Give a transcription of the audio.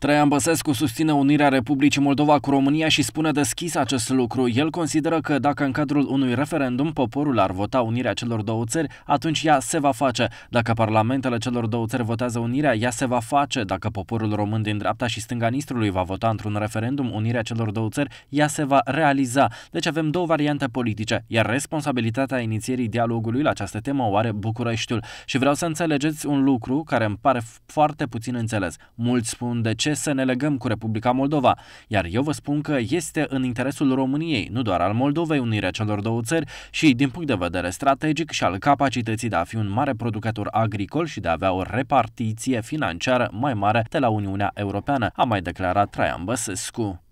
Traian Băsescu susține unirea Republicii Moldova cu România și spune deschis acest lucru. El consideră că dacă în cadrul unui referendum poporul ar vota unirea celor două țări, atunci ea se va face. Dacă parlamentele celor două țări votează unirea, ea se va face. Dacă poporul român din dreapta și stânga Nistrului va vota într-un referendum unirea celor două țări, ea se va realiza. Deci avem două variante politice, iar responsabilitatea inițierii dialogului la această temă o are Bucureștiul. Și vreau să înțelegeți un lucru care îmi pare foarte puțin înțeles. Mulți spun de ce ce să ne legăm cu Republica Moldova, iar eu vă spun că este în interesul României, nu doar al Moldovei, unirea celor două țări și, din punct de vedere strategic și al capacității de a fi un mare producător agricol și de a avea o repartiție financiară mai mare de la Uniunea Europeană, a mai declarat Traian Băsescu.